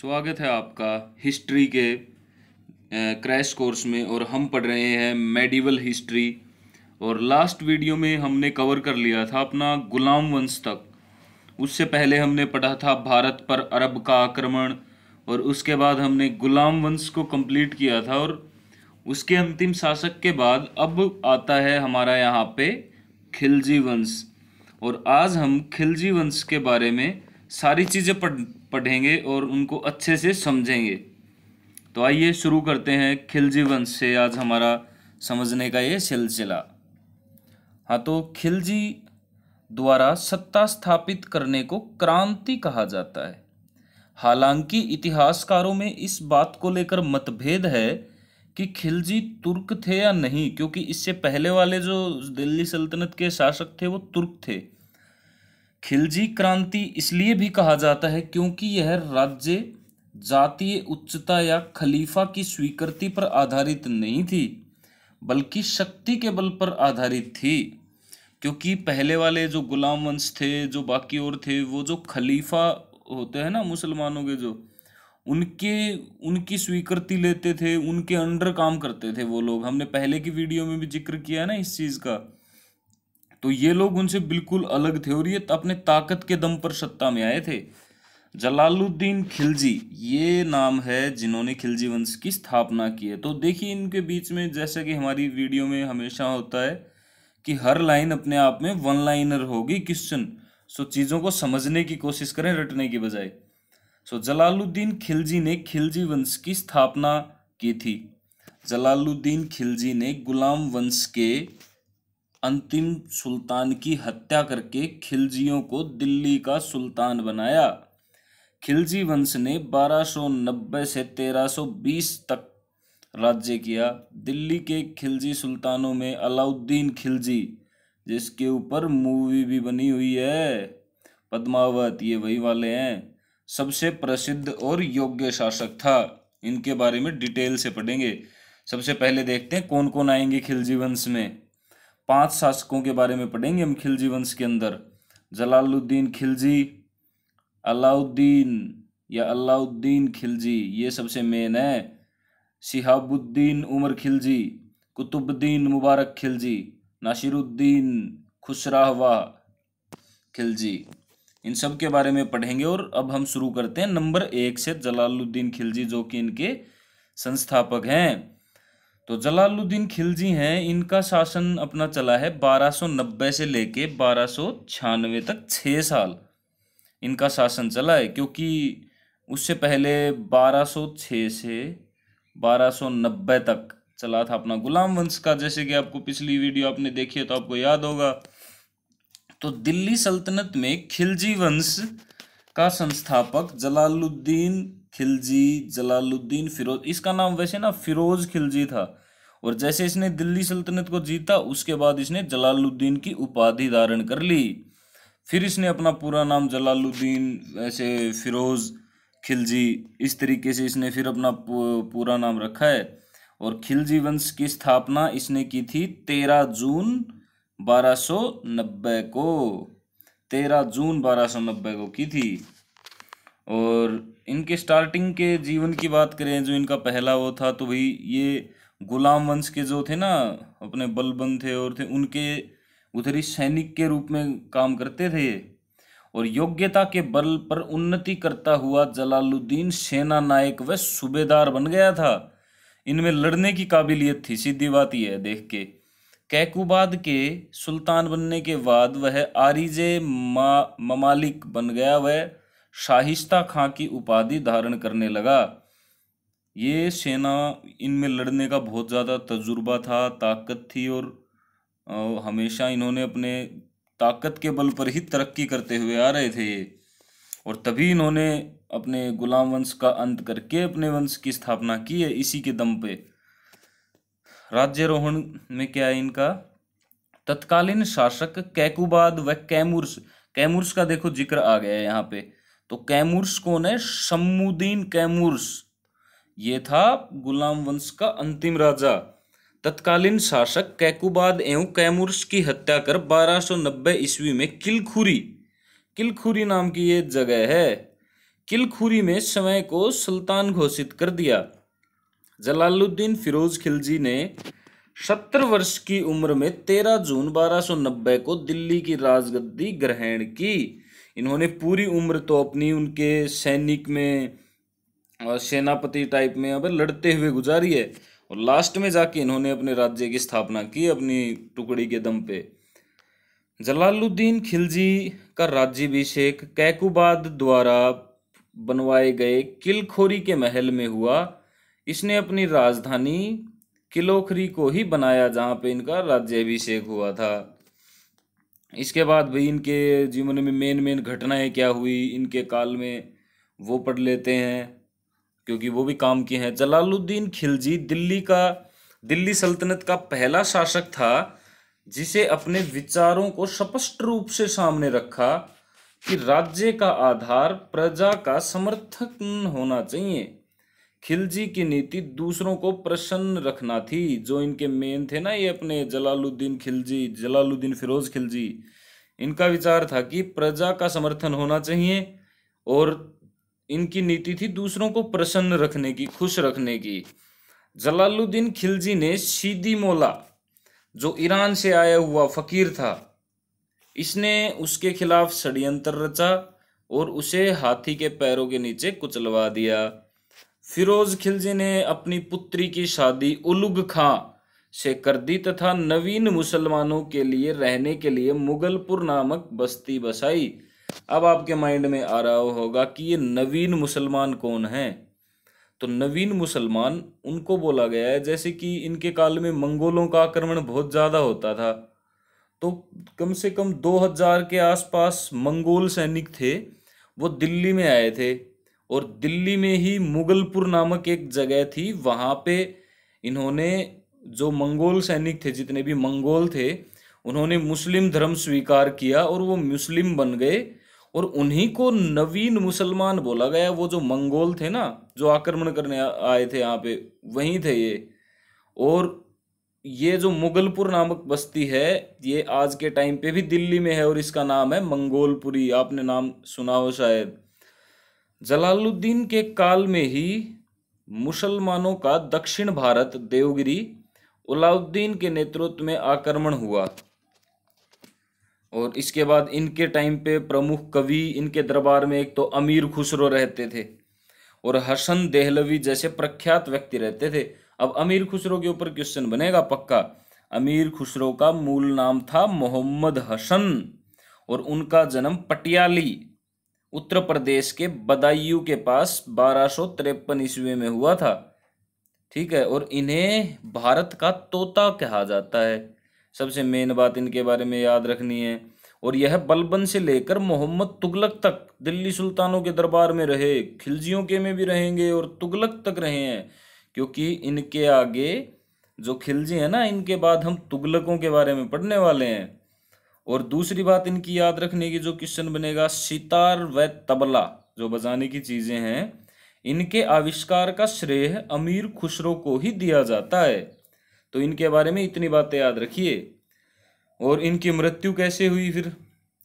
स्वागत है आपका हिस्ट्री के क्रैश कोर्स में और हम पढ़ रहे हैं मेडिवल हिस्ट्री और लास्ट वीडियो में हमने कवर कर लिया था अपना गुलाम वंश तक उससे पहले हमने पढ़ा था भारत पर अरब का आक्रमण और उसके बाद हमने गुलाम वंश को कंप्लीट किया था और उसके अंतिम शासक के बाद अब आता है हमारा यहाँ पे खिलजी वंश और आज हम खिलजी वंश के बारे में सारी चीज़ें पढ़ पढ़ेंगे और उनको अच्छे से समझेंगे तो आइए शुरू करते हैं खिलजी वंश से आज हमारा समझने का ये सिलसिला हाँ तो खिलजी द्वारा सत्ता स्थापित करने को क्रांति कहा जाता है हालांकि इतिहासकारों में इस बात को लेकर मतभेद है कि खिलजी तुर्क थे या नहीं क्योंकि इससे पहले वाले जो दिल्ली सल्तनत के शासक थे वो तुर्क थे खिलजी क्रांति इसलिए भी कहा जाता है क्योंकि यह राज्य जातीय उच्चता या खलीफा की स्वीकृति पर आधारित नहीं थी बल्कि शक्ति के बल पर आधारित थी क्योंकि पहले वाले जो गुलाम वंश थे जो बाकी और थे वो जो खलीफा होते हैं ना मुसलमानों के जो उनके उनकी स्वीकृति लेते थे उनके अंडर काम करते थे वो लोग हमने पहले की वीडियो में भी जिक्र किया है ना इस चीज़ का तो ये लोग उनसे बिल्कुल अलग थे और ये अपने ताकत के दम पर सत्ता में आए थे जलालुद्दीन खिलजी ये नाम है जिन्होंने खिलजी वंश की स्थापना की है तो देखिए इनके बीच में जैसा कि हमारी वीडियो में हमेशा होता है कि हर लाइन अपने आप में वन लाइनर होगी क्वेश्चन सो चीज़ों को समझने की कोशिश करें रटने की बजाय सो जलालुद्दीन खिलजी ने खिलजी वंश की स्थापना की थी जलालुद्दीन खिलजी ने गुलाम वंश के अंतिम सुल्तान की हत्या करके खिलजियों को दिल्ली का सुल्तान बनाया खिलजी वंश ने 1290 से 1320 तक राज्य किया दिल्ली के खिलजी सुल्तानों में अलाउद्दीन खिलजी जिसके ऊपर मूवी भी बनी हुई है पद्मावत ये वही वाले हैं सबसे प्रसिद्ध और योग्य शासक था इनके बारे में डिटेल से पढ़ेंगे सबसे पहले देखते हैं कौन कौन आएंगे खिलजी वंश में पांच शासकों के बारे में पढ़ेंगे हम खिलजी वंश के अंदर जलालुद्दीन खिलजी अलाउद्दीन या अलाउद्दीन खिलजी ये सबसे मेन है शिहाबुद्दीन उमर खिलजी कुतुबुद्दीन मुबारक खिलजी नासिरुद्दीन खुशराहवा खिलजी इन सब के बारे में पढ़ेंगे और अब हम शुरू करते हैं नंबर एक से जलालुद्दीन खिलजी जो कि इनके संस्थापक हैं तो जलालुद्दीन खिलजी हैं इनका शासन अपना चला है 1290 से लेके बारह तक छः साल इनका शासन चला है क्योंकि उससे पहले 1206 से 1290 तक चला था अपना गुलाम वंश का जैसे कि आपको पिछली वीडियो आपने देखी है तो आपको याद होगा तो दिल्ली सल्तनत में खिलजी वंश का संस्थापक जलालुद्दीन खिलजी जलालुद्दीन फिरोज इसका नाम वैसे ना फिरोज खिलजी था और जैसे इसने दिल्ली सल्तनत को जीता उसके बाद इसने जलालुद्दीन की उपाधि धारण कर ली फिर इसने अपना पूरा नाम जलालुद्दीन ऐसे फिरोज खिलजी इस तरीके से इसने फिर अपना पूरा नाम रखा है और खिलजी वंश की स्थापना इसने की थी तेरह जून बारह सौ नब्बे को तेरह जून बारह सौ नब्बे को की थी और इनके स्टार्टिंग के जीवन की बात करें जो इनका पहला वो था तो भाई ये गुलाम वंश के जो थे ना अपने बलबन थे और थे उनके उधर ही सैनिक के रूप में काम करते थे और योग्यता के बल पर उन्नति करता हुआ जलालुद्दीन सेना नायक व सूबेदार बन गया था इनमें लड़ने की काबिलियत थी सीधी बात यह है देख के कैकुबाद के सुल्तान बनने के बाद वह आरिजे मा ममालिक बन गया वह शाहिस्ता खां की उपाधि धारण करने लगा ये सेना इनमें लड़ने का बहुत ज़्यादा तजुर्बा था ताकत थी और हमेशा इन्होंने अपने ताकत के बल पर ही तरक्की करते हुए आ रहे थे ये और तभी इन्होंने अपने गुलाम वंश का अंत करके अपने वंश की स्थापना की है इसी के दम पे राज्यरोहण में क्या है इनका तत्कालीन शासक कैकुबाद व कैमूर्स कैमूर्स का देखो जिक्र आ गया है यहाँ पे तो कैमूर्स कौन है शमुद्दीन कैमूर्स ये था गुलाम वंश का अंतिम राजा तत्कालीन शासक कैकुबाद एवं कैमूर्स की हत्या कर 1290 ईस्वी में किलखुरी किलखुरी नाम की ये जगह है किलखुरी में समय को सुल्तान घोषित कर दिया जलालुद्दीन फिरोज खिलजी ने सत्तर वर्ष की उम्र में 13 जून 1290 को दिल्ली की राजगद्दी ग्रहण की इन्होंने पूरी उम्र तो अपनी उनके सैनिक में और सेनापति टाइप में अब लड़ते हुए गुजारी है और लास्ट में जाके इन्होंने अपने राज्य की स्थापना की अपनी टुकड़ी के दम पे जलालुद्दीन खिलजी का राज्यभिषेक कैकुबाद द्वारा बनवाए गए किलखोरी के महल में हुआ इसने अपनी राजधानी किलोखरी को ही बनाया जहाँ पे इनका राज्याभिषेक हुआ था इसके बाद भाई इनके जीवन में मेन मेन घटनाएं क्या हुई इनके काल में वो पढ़ लेते हैं क्योंकि वो भी काम किए हैं जलालुद्दीन खिलजी दिल्ली का दिल्ली सल्तनत का पहला शासक था जिसे अपने विचारों को स्पष्ट रूप से सामने रखा कि राज्य का आधार प्रजा का समर्थन होना चाहिए खिलजी की नीति दूसरों को प्रसन्न रखना थी जो इनके मेन थे ना ये अपने जलालुद्दीन खिलजी जलालुद्दीन फिरोज खिलजी इनका विचार था कि प्रजा का समर्थन होना चाहिए और इनकी नीति थी दूसरों को प्रसन्न रखने की खुश रखने की जलालुद्दीन खिलजी ने सीदी मोला जो ईरान से आया हुआ फकीर था इसने उसके खिलाफ षड्यंत्र रचा और उसे हाथी के पैरों के नीचे कुचलवा दिया फिरोज खिलजी ने अपनी पुत्री की शादी उलुग खां से कर दी तथा नवीन मुसलमानों के लिए रहने के लिए मुगलपुर नामक बस्ती बसाई अब आपके माइंड में आ रहा होगा कि ये नवीन मुसलमान कौन हैं तो नवीन मुसलमान उनको बोला गया है जैसे कि इनके काल में मंगोलों का आक्रमण बहुत ज़्यादा होता था तो कम से कम 2000 के आसपास मंगोल सैनिक थे वो दिल्ली में आए थे और दिल्ली में ही मुगलपुर नामक एक जगह थी वहाँ पे इन्होंने जो मंगोल सैनिक थे जितने भी मंगोल थे उन्होंने मुस्लिम धर्म स्वीकार किया और वो मुस्लिम बन गए और उन्हीं को नवीन मुसलमान बोला गया वो जो मंगोल थे ना जो आक्रमण करने आए थे यहाँ पे वहीं थे ये और ये जो मुगलपुर नामक बस्ती है ये आज के टाइम पे भी दिल्ली में है और इसका नाम है मंगोलपुरी आपने नाम सुना हो शायद जलालुद्दीन के काल में ही मुसलमानों का दक्षिण भारत देवगिरी उलाउद्दीन के नेतृत्व में आक्रमण हुआ और इसके बाद इनके टाइम पे प्रमुख कवि इनके दरबार में एक तो अमीर खुसरो रहते थे और हसन देहलवी जैसे प्रख्यात व्यक्ति रहते थे अब अमीर खुसरो के ऊपर क्वेश्चन बनेगा पक्का अमीर खुसरो का मूल नाम था मोहम्मद हसन और उनका जन्म पटियाली उत्तर प्रदेश के बदायूं के पास बारह सौ तिरपन ईस्वी में हुआ था ठीक है और इन्हें भारत का तोता कहा जाता है सबसे मेन बात इनके बारे में याद रखनी है और यह बलबन से लेकर मोहम्मद तुगलक तक दिल्ली सुल्तानों के दरबार में रहे खिलजियों के में भी रहेंगे और तुगलक तक रहे हैं क्योंकि इनके आगे जो खिलजी हैं ना इनके बाद हम तुगलकों के बारे में पढ़ने वाले हैं और दूसरी बात इनकी याद रखने की जो क्वेश्चन बनेगा सितार व तबला जो बजाने की चीज़ें हैं इनके आविष्कार का श्रेय अमीर खुसरो को ही दिया जाता है तो इनके बारे में इतनी बातें याद रखिए और इनकी मृत्यु कैसे हुई फिर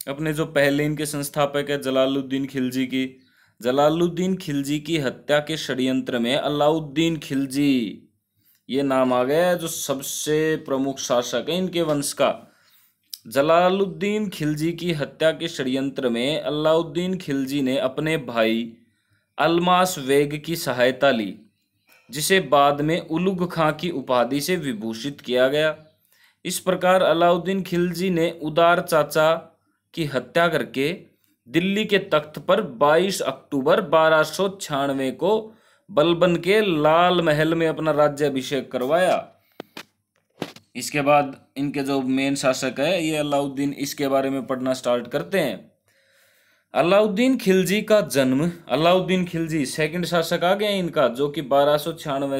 अपने जो पहले इनके संस्थापक है जलालुद्दीन खिलजी की जलालुद्दीन खिलजी की हत्या के षड्यंत्र में अलाउद्दीन खिलजी ये नाम आ गया है जो सबसे प्रमुख शासक है इनके वंश का जलालुद्दीन खिलजी की हत्या के षडयंत्र में अलाउद्दीन खिलजी ने अपने भाई अलमास वेग की सहायता ली जिसे बाद में उलुग खां की उपाधि से विभूषित किया गया इस प्रकार अलाउद्दीन खिलजी ने उदार चाचा की हत्या करके दिल्ली के तख्त पर 22 अक्टूबर बारह को बलबन के लाल महल में अपना राज्याभिषेक करवाया इसके बाद इनके जो मेन शासक है ये अलाउद्दीन इसके बारे में पढ़ना स्टार्ट करते हैं अलाउद्दीन खिलजी का जन्म अलाउद्दीन खिलजी सेकंड शासक आ गया इनका जो कि बारह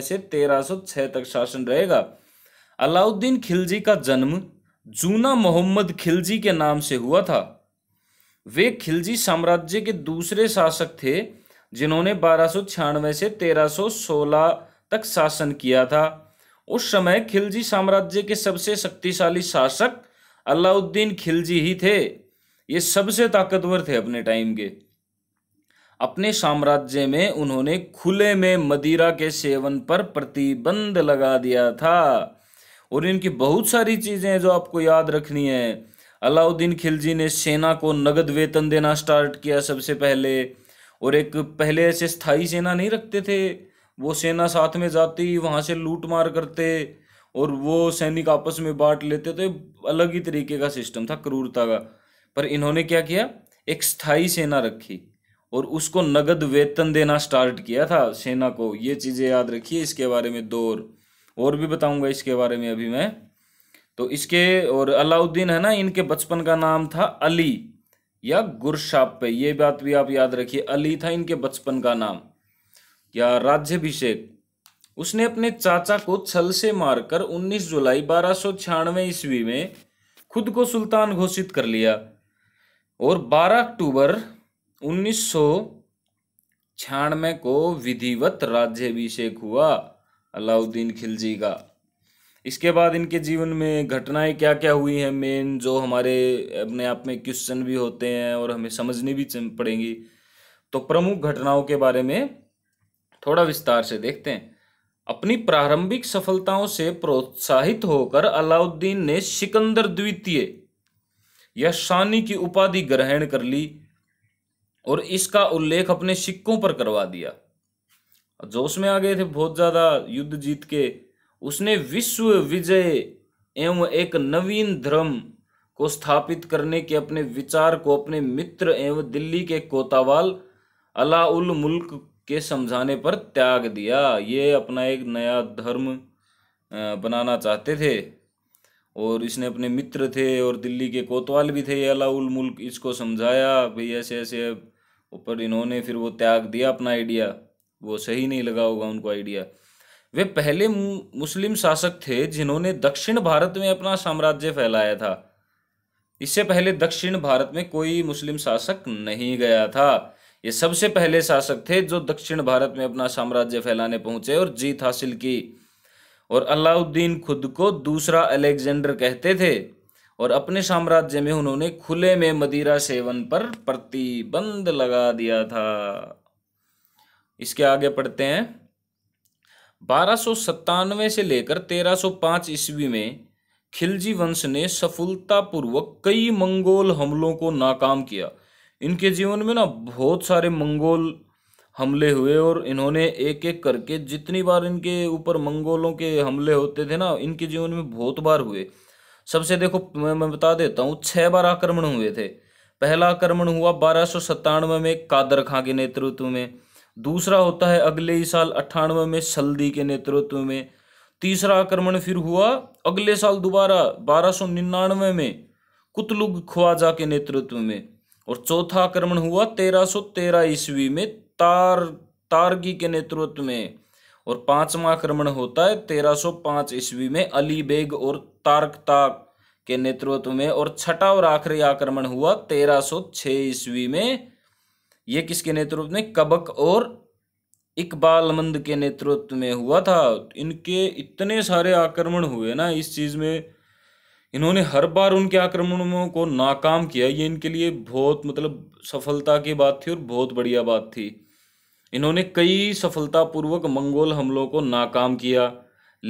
से तेरह तक शासन रहेगा अलाउद्दीन खिलजी का जन्म जूना मोहम्मद खिलजी के नाम से हुआ था वे खिलजी साम्राज्य के दूसरे शासक थे जिन्होंने बारह से 1316 तक शासन किया था उस समय खिलजी साम्राज्य के सबसे शक्तिशाली शासक अलाउद्दीन खिलजी ही थे ये सबसे ताकतवर थे अपने टाइम के अपने साम्राज्य में उन्होंने खुले में मदिरा के सेवन पर प्रतिबंध लगा दिया था और इनकी बहुत सारी चीज़ें जो आपको याद रखनी है अलाउद्दीन खिलजी ने सेना को नगद वेतन देना स्टार्ट किया सबसे पहले और एक पहले ऐसे स्थायी सेना नहीं रखते थे वो सेना साथ में जाती वहाँ से लूट मार करते और वो सैनिक आपस में बांट लेते तो अलग ही तरीके का सिस्टम था क्रूरता का पर इन्होंने क्या किया एक स्थायी सेना रखी और उसको नगद वेतन देना स्टार्ट किया था सेना को ये चीज़ें याद रखिए इसके बारे में दो और और भी बताऊंगा इसके बारे में अभी मैं तो इसके और अलाउद्दीन है ना इनके बचपन का नाम था अली या गुरशाप पे ये बात भी आप याद रखिए अली था इनके बचपन का नाम या राज्यभिषेक उसने अपने चाचा को छल से मारकर 19 जुलाई बारह सो छियानवे ईस्वी में खुद को सुल्तान घोषित कर लिया और 12 अक्टूबर उन्नीस सौ छियानवे को विधिवत राज्यभिषेक हुआ अलाउद्दीन खिलजी का इसके बाद इनके जीवन में घटनाएं क्या क्या हुई हैं मेन जो हमारे अपने आप में क्वेश्चन भी होते हैं और हमें समझनी भी पड़ेंगी तो प्रमुख घटनाओं के बारे में थोड़ा विस्तार से देखते हैं अपनी प्रारंभिक सफलताओं से प्रोत्साहित होकर अलाउद्दीन ने सिकंदर द्वितीय या शानी की उपाधि ग्रहण कर ली और इसका उल्लेख अपने सिक्कों पर करवा दिया जोश में आ गए थे बहुत ज़्यादा युद्ध जीत के उसने विश्व विजय एवं एक नवीन धर्म को स्थापित करने के अपने विचार को अपने मित्र एवं दिल्ली के कोतावाल अलाउल मुल्क के समझाने पर त्याग दिया ये अपना एक नया धर्म बनाना चाहते थे और इसने अपने मित्र थे और दिल्ली के कोतवाल भी थे अलाउल मुल्क इसको समझाया भाई ऐसे ऐसे ऊपर इन्होंने फिर वो त्याग दिया अपना आइडिया वो सही नहीं लगा होगा उनको आइडिया वे पहले मुस्लिम शासक थे जिन्होंने दक्षिण भारत में अपना साम्राज्य फैलाया था इससे पहले दक्षिण भारत में कोई मुस्लिम शासक नहीं गया था ये सबसे पहले शासक थे जो दक्षिण भारत में अपना साम्राज्य फैलाने पहुंचे और जीत हासिल की और अलाउद्दीन खुद को दूसरा अलेक्जेंडर कहते थे और अपने साम्राज्य में उन्होंने खुले में मदिरा सेवन पर प्रतिबंध लगा दिया था इसके आगे पढ़ते हैं बारह से लेकर 1305 ईस्वी में खिलजी वंश ने सफलतापूर्वक कई मंगोल हमलों को नाकाम किया इनके जीवन में ना बहुत सारे मंगोल हमले हुए और इन्होंने एक एक करके जितनी बार इनके ऊपर मंगोलों के हमले होते थे ना इनके जीवन में बहुत बार हुए सबसे देखो मैं, मैं बता देता हूँ छः बार आक्रमण हुए थे पहला आक्रमण हुआ बारह सौ सत्तानवे में कादर खां के नेतृत्व में दूसरा होता है अगले ही साल अट्ठानवे में सल्दी के नेतृत्व में तीसरा आक्रमण फिर हुआ अगले साल दोबारा बारह सौ निन्यानवे में कुतलुग ख्वाजा के नेतृत्व में और चौथा आक्रमण हुआ 1313 ईस्वी में तार तारगी के नेतृत्व में और पांचवा आक्रमण होता है 1305 ईस्वी में अली बेग और तारकता के नेतृत्व में और छठा और आखिरी आक्रमण हुआ 1306 ईस्वी में ये किसके नेतृत्व में कबक और इकबाल मंद के नेतृत्व में हुआ था इनके इतने सारे आक्रमण हुए ना इस चीज़ में इन्होंने हर बार उनके आक्रमणों को नाकाम किया ये इनके लिए बहुत मतलब सफलता की बात थी और बहुत बढ़िया बात थी इन्होंने कई सफलतापूर्वक मंगोल हमलों को नाकाम किया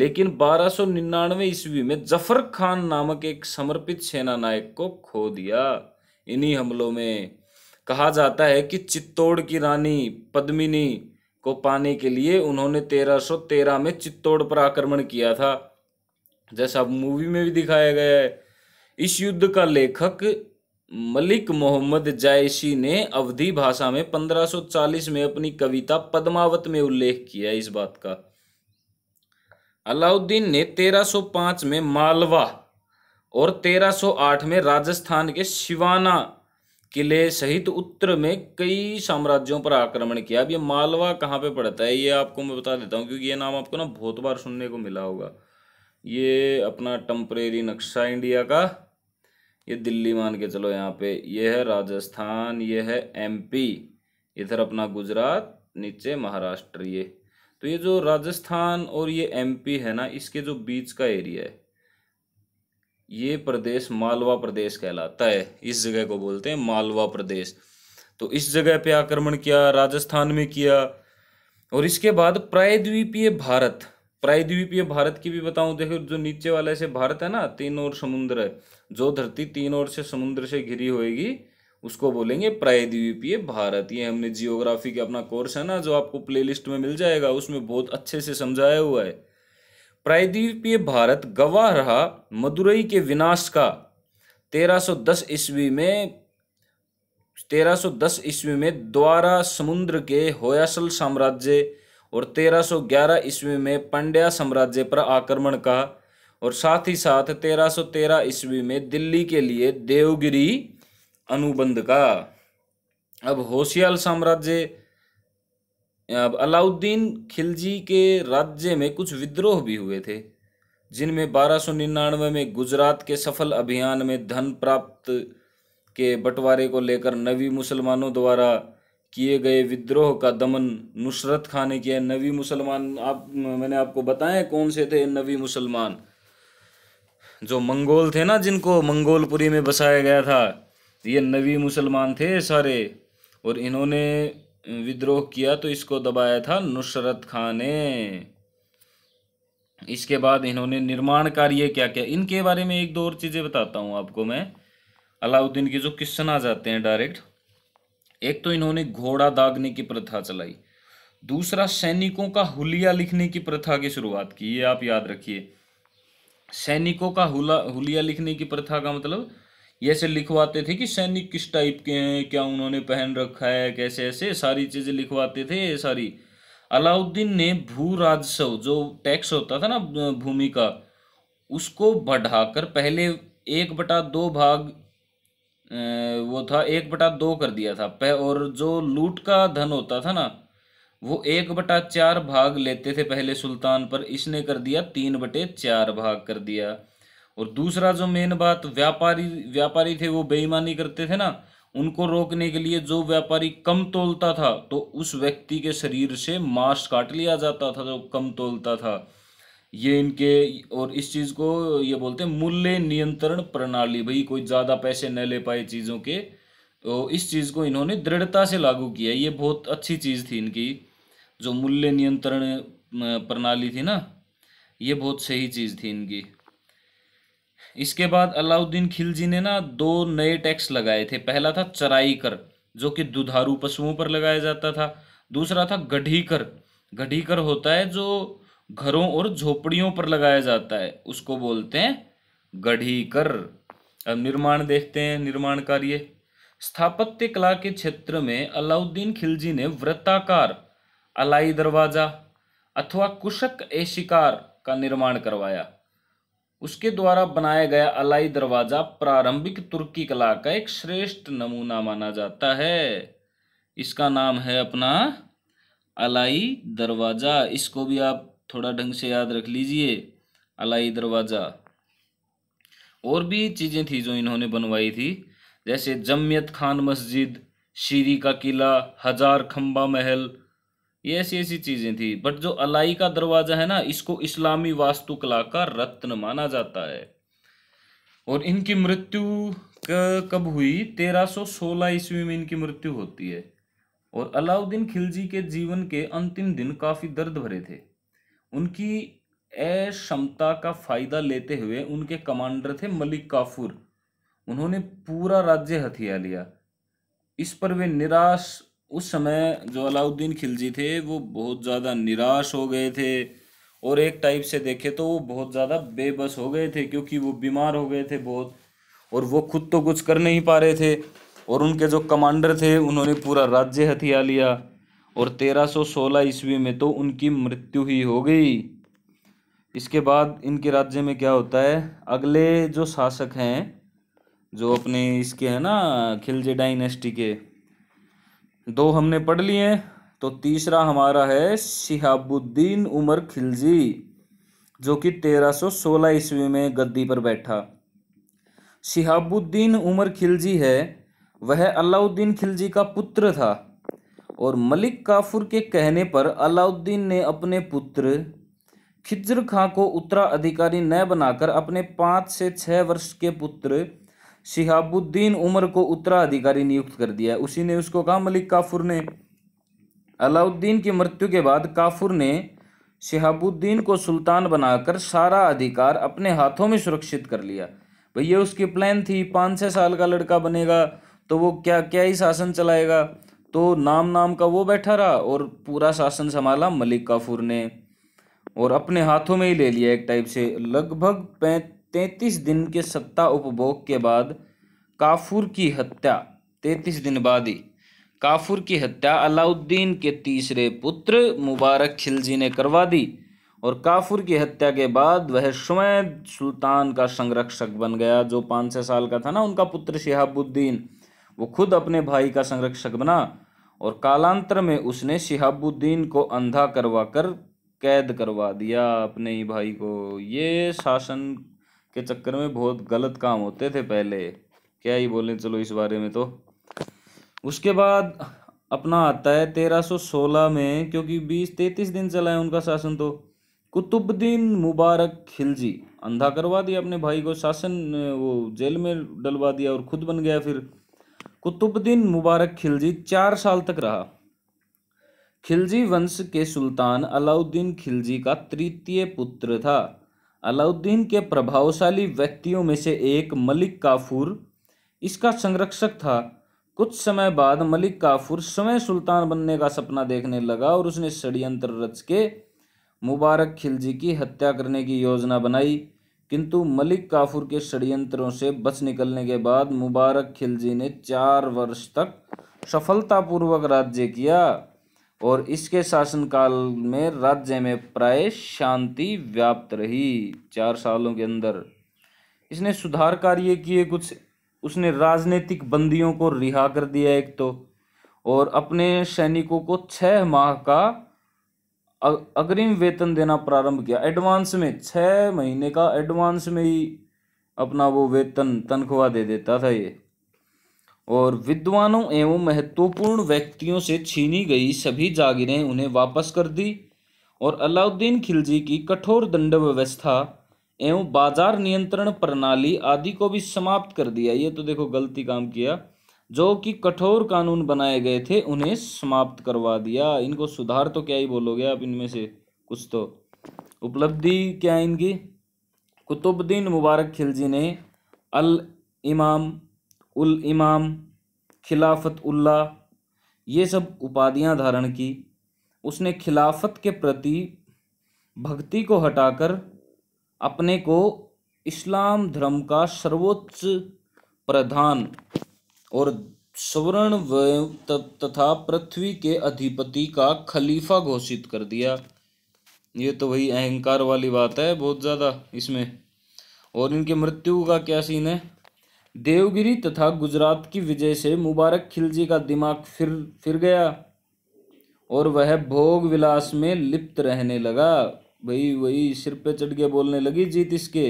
लेकिन 1299 ईस्वी में जफर खान नामक एक समर्पित सेना नायक को खो दिया इन्हीं हमलों में कहा जाता है कि चित्तौड़ की रानी पद्मिनी को पाने के लिए उन्होंने 1313 में चित्तौड़ पर आक्रमण किया था जैसा मूवी में भी दिखाया गया है इस युद्ध का लेखक मलिक मोहम्मद जायसी ने अवधि भाषा में 1540 में अपनी कविता पद्मावत में उल्लेख किया इस बात का अलाउद्दीन ने 1305 में मालवा और 1308 में राजस्थान के शिवाना किले सहित उत्तर में कई साम्राज्यों पर आक्रमण किया अब ये मालवा कहाँ पे पड़ता है ये आपको मैं बता देता हूँ क्योंकि ये नाम आपको ना बहुत बार सुनने को मिला होगा ये अपना टम्परेरी नक्शा इंडिया का ये दिल्ली मान के चलो यहाँ पे ये है राजस्थान ये है एमपी इधर अपना गुजरात नीचे महाराष्ट्र ये तो ये जो राजस्थान और ये एमपी है ना इसके जो बीच का एरिया है ये प्रदेश मालवा प्रदेश कहलाता है इस जगह को बोलते हैं मालवा प्रदेश तो इस जगह पे आक्रमण किया राजस्थान में किया और इसके बाद प्रायद्वीपीय भारत प्रायद्वीपीय भारत की भी बताऊं देखो जो नीचे वाला ऐसे भारत है ना तीन ओर समुद्र है जो धरती तीन ओर से समुद्र से घिरी होएगी उसको बोलेंगे प्रायद्वीपीय भारत ये हमने जियोग्राफी का अपना कोर्स है ना जो आपको प्ले में मिल जाएगा उसमें बहुत अच्छे से समझाया हुआ है प्रायद्वीपीय भारत गवाह रहा मदुरई के विनाश का 1310 ईस्वी में 1310 ईस्वी में द्वारा समुद्र के होयासल साम्राज्य और 1311 ईस्वी में पंड्या साम्राज्य पर आक्रमण का और साथ ही साथ 1313 ईस्वी में दिल्ली के लिए देवगिरी अनुबंध का अब होशियाल साम्राज्य अब अलाउद्दीन खिलजी के राज्य में कुछ विद्रोह भी हुए थे जिनमें बारह सौ निन्यानवे में गुजरात के सफल अभियान में धन प्राप्त के बंटवारे को लेकर नवी मुसलमानों द्वारा किए गए विद्रोह का दमन नुसरत खान ने किया नवी मुसलमान आप मैंने आपको बताया कौन से थे नवी मुसलमान जो मंगोल थे ना जिनको मंगोलपुरी में बसाया गया था ये नवी मुसलमान थे सारे और इन्होंने विद्रोह किया तो इसको दबाया था नुसरत खान ने इसके बाद इन्होंने निर्माण कार्य क्या क्या इनके बारे में एक दो और चीज़ें बताता हूँ आपको मैं अलाउद्दीन के जो क्वेश्चन आ जाते हैं डायरेक्ट एक तो इन्होंने घोड़ा दागने की प्रथा चलाई दूसरा सैनिकों का हुलिया लिखने की प्रथा की शुरुआत की ये आप याद रखिए सैनिकों का हुला हुलिया लिखने की प्रथा का मतलब ऐसे लिखवाते थे कि सैनिक किस टाइप के हैं क्या उन्होंने पहन रखा है कैसे ऐसे सारी चीज़ें लिखवाते थे ये सारी अलाउद्दीन ने भू राजस्व जो टैक्स होता था ना भूमि का उसको बढ़ाकर पहले एक बटा दो भाग वो था एक बटा दो कर दिया था पह और जो लूट का धन होता था ना वो एक बटा चार भाग लेते थे पहले सुल्तान पर इसने कर दिया तीन बटे चार भाग कर दिया और दूसरा जो मेन बात व्यापारी व्यापारी थे वो बेईमानी करते थे ना उनको रोकने के लिए जो व्यापारी कम तोलता था तो उस व्यक्ति के शरीर से मांस काट लिया जाता था जो कम तोलता था ये इनके और इस चीज़ को ये बोलते हैं मूल्य नियंत्रण प्रणाली भाई कोई ज़्यादा पैसे न ले पाए चीज़ों के तो इस चीज़ को इन्होंने दृढ़ता से लागू किया ये बहुत अच्छी चीज़ थी इनकी जो मूल्य नियंत्रण प्रणाली थी ना ये बहुत सही चीज़ थी इनकी इसके बाद अलाउद्दीन खिलजी ने ना दो नए टैक्स लगाए थे पहला था चराई कर जो कि दुधारू पशुओं पर लगाया जाता था दूसरा था गढ़ी कर गढ़ी कर होता है जो घरों और झोपड़ियों पर लगाया जाता है उसको बोलते हैं गढ़ी कर अब निर्माण देखते हैं निर्माण कार्य स्थापत्य कला के क्षेत्र में अलाउद्दीन खिलजी ने वृत्ताकार अलाई दरवाजा अथवा कुशक ए शिकार का निर्माण करवाया उसके द्वारा बनाया गया अलाई दरवाजा प्रारंभिक तुर्की कला का एक श्रेष्ठ नमूना माना जाता है इसका नाम है अपना अलाई दरवाजा इसको भी आप थोड़ा ढंग से याद रख लीजिए अलाई दरवाज़ा और भी चीज़ें थी जो इन्होंने बनवाई थी जैसे जमयत खान मस्जिद शीरी का किला हजार खम्बा महल ये ऐसी ऐसी चीज़ें थी बट जो अलाई का दरवाज़ा है ना इसको इस्लामी वास्तुकला का रत्न माना जाता है और इनकी मृत्यु कब हुई 1316 ईस्वी में इनकी मृत्यु होती है और अलाउद्दीन खिलजी के जीवन के अंतिम दिन काफ़ी दर्द भरे थे उनकी अक्षमता का फायदा लेते हुए उनके कमांडर थे मलिक काफूर उन्होंने पूरा राज्य हथिया लिया इस पर वे निराश उस समय जो अलाउद्दीन खिलजी थे वो बहुत ज़्यादा निराश हो गए थे और एक टाइप से देखे तो वो बहुत ज़्यादा बेबस हो गए थे क्योंकि वो बीमार हो गए थे बहुत और वो खुद तो कुछ कर नहीं पा रहे थे और उनके जो कमांडर थे उन्होंने पूरा राज्य हथिया लिया और 1316 ईस्वी में तो उनकी मृत्यु ही हो गई इसके बाद इनके राज्य में क्या होता है अगले जो शासक हैं जो अपने इसके हैं ना खिलजे डाइनेस्टी के दो हमने पढ़ लिए तो तीसरा हमारा है शिहाबुद्दीन उमर खिलजी जो कि 1316 ईस्वी में गद्दी पर बैठा शिहाबुद्दीन उमर खिलजी है वह अलाउद्दीन खिलजी का पुत्र था और मलिक काफुर के कहने पर अलाउद्दीन ने अपने पुत्र खिजर खां को उत्तराधिकारी न बनाकर अपने पाँच से छः वर्ष के पुत्र शिहाबुद्दीन उमर को उत्तराधिकारी नियुक्त कर दिया उसी ने उसको कहा मलिक काफुर ने अलाउद्दीन की मृत्यु के बाद काफुर ने शिहाबुद्दीन को सुल्तान बनाकर सारा अधिकार अपने हाथों में सुरक्षित कर लिया भैया उसकी प्लान थी पाँच छः साल का लड़का बनेगा तो वो क्या क्या ही शासन चलाएगा तो नाम नाम का वो बैठा रहा और पूरा शासन संभाला मलिक काफूर ने और अपने हाथों में ही ले लिया एक टाइप से लगभग तैंतीस दिन के सत्ता उपभोग के बाद काफूर की हत्या तैंतीस दिन बाद ही काफूर की हत्या अलाउद्दीन के तीसरे पुत्र मुबारक खिलजी ने करवा दी और काफूर की हत्या के बाद वह स्वयं सुल्तान का संरक्षक बन गया जो पाँच छः साल का था ना उनका पुत्र शिहाबुद्दीन वो खुद अपने भाई का संरक्षक बना और कालांतर में उसने शिहाबुद्दीन को अंधा करवा कर कैद करवा दिया अपने ही भाई को ये शासन के चक्कर में बहुत गलत काम होते थे पहले क्या ही बोलें चलो इस बारे में तो उसके बाद अपना आता है 1316 में क्योंकि बीस तैतीस दिन चला है उनका शासन तो कुतुबुद्दीन मुबारक खिलजी अंधा करवा दिया अपने भाई को शासन वो जेल में डलवा दिया और खुद बन गया फिर कुतुबुद्दीन मुबारक खिलजी चार साल तक रहा खिलजी वंश के सुल्तान अलाउद्दीन खिलजी का तृतीय पुत्र था अलाउद्दीन के प्रभावशाली व्यक्तियों में से एक मलिक काफूर इसका संरक्षक था कुछ समय बाद मलिक काफूर स्वयं सुल्तान बनने का सपना देखने लगा और उसने षड्यंत्र रच के मुबारक खिलजी की हत्या करने की योजना बनाई किंतु मलिक काफूर के षड्यंत्रों से बच निकलने के बाद मुबारक खिलजी ने चार वर्ष तक सफलतापूर्वक राज्य किया और इसके शासनकाल में राज्य में प्राय शांति व्याप्त रही चार सालों के अंदर इसने सुधार कार्य किए कुछ उसने राजनीतिक बंदियों को रिहा कर दिया एक तो और अपने सैनिकों को छः माह का अग्रिम वेतन देना प्रारंभ किया एडवांस में छः महीने का एडवांस में ही अपना वो वेतन तनख्वाह दे देता था ये और विद्वानों एवं महत्वपूर्ण व्यक्तियों से छीनी गई सभी जागीरें उन्हें वापस कर दी और अलाउद्दीन खिलजी की कठोर दंड व्यवस्था एवं बाजार नियंत्रण प्रणाली आदि को भी समाप्त कर दिया ये तो देखो गलती काम किया जो कि कठोर कानून बनाए गए थे उन्हें समाप्त करवा दिया इनको सुधार तो क्या ही बोलोगे आप इनमें से कुछ तो उपलब्धि क्या है इनकी कुतुबुद्दीन मुबारक खिलजी ने अल इमाम उल इमाम खिलाफत उल्ला ये सब उपाधियां धारण की उसने खिलाफत के प्रति भक्ति को हटाकर अपने को इस्लाम धर्म का सर्वोच्च प्रधान और सवर्ण तथा पृथ्वी के अधिपति का खलीफा घोषित कर दिया ये तो वही अहंकार वाली बात है बहुत ज़्यादा इसमें और इनके मृत्यु का क्या सीन है देवगिरी तथा गुजरात की विजय से मुबारक खिलजी का दिमाग फिर फिर गया और वह भोग विलास में लिप्त रहने लगा वही वही सिर पे चढ़ के बोलने लगी जीत इसके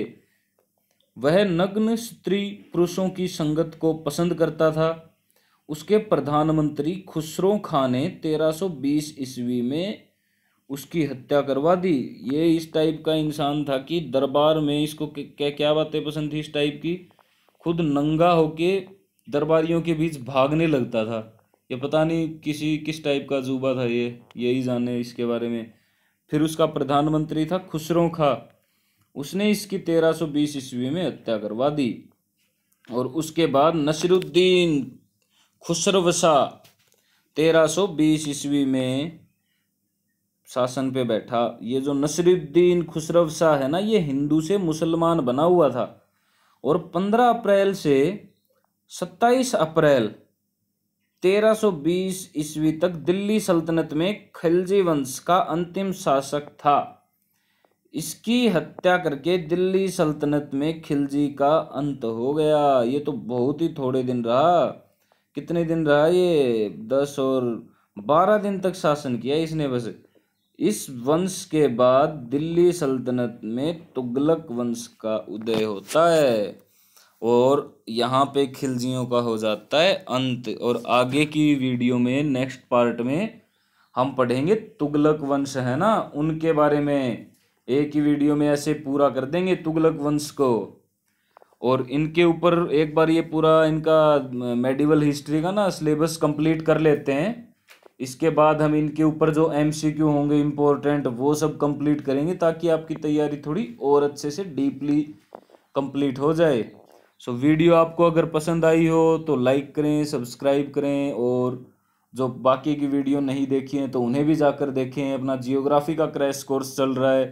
वह नग्न स्त्री पुरुषों की संगत को पसंद करता था उसके प्रधानमंत्री खुसरो खां ने 1320 ईस्वी में उसकी हत्या करवा दी ये इस टाइप का इंसान था कि दरबार में इसको क्या क्या बातें पसंद थी इस टाइप की खुद नंगा होके दरबारियों के बीच भागने लगता था ये पता नहीं किसी किस टाइप का जूबा था ये यही जाने इसके बारे में फिर उसका प्रधानमंत्री था खुसरो खां उसने इसकी 1320 ईस्वी में हत्या करवा दी और उसके बाद नसरुद्दीन खुसरवशा 1320 ईस्वी में शासन पे बैठा ये जो नसरुद्दीन खुसरव है ना ये हिंदू से मुसलमान बना हुआ था और 15 अप्रैल से 27 अप्रैल 1320 ईस्वी तक दिल्ली सल्तनत में खिलजी वंश का अंतिम शासक था इसकी हत्या करके दिल्ली सल्तनत में खिलजी का अंत हो गया ये तो बहुत ही थोड़े दिन रहा कितने दिन रहा ये दस और बारह दिन तक शासन किया इसने बस इस वंश के बाद दिल्ली सल्तनत में तुगलक वंश का उदय होता है और यहाँ पे खिलजियों का हो जाता है अंत और आगे की वीडियो में नेक्स्ट पार्ट में हम पढ़ेंगे तुगलक वंश है ना उनके बारे में एक ही वीडियो में ऐसे पूरा कर देंगे तुगलक वंश को और इनके ऊपर एक बार ये पूरा इनका मेडिवल हिस्ट्री का ना सिलेबस कंप्लीट कर लेते हैं इसके बाद हम इनके ऊपर जो एमसीक्यू होंगे इम्पोर्टेंट वो सब कंप्लीट करेंगे ताकि आपकी तैयारी थोड़ी और अच्छे से डीपली कंप्लीट हो जाए सो वीडियो आपको अगर पसंद आई हो तो लाइक करें सब्सक्राइब करें और जो बाकी की वीडियो नहीं देखी है तो उन्हें भी जाकर देखें अपना जियोग्राफी का क्रैश कोर्स चल रहा है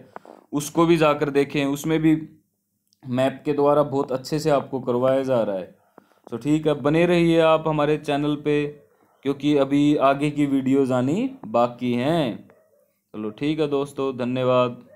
उसको भी जाकर देखें उसमें भी मैप के द्वारा बहुत अच्छे से आपको करवाया जा रहा है तो ठीक है बने रहिए आप हमारे चैनल पे क्योंकि अभी आगे की वीडियोज़ आनी बाकी हैं चलो ठीक है दोस्तों धन्यवाद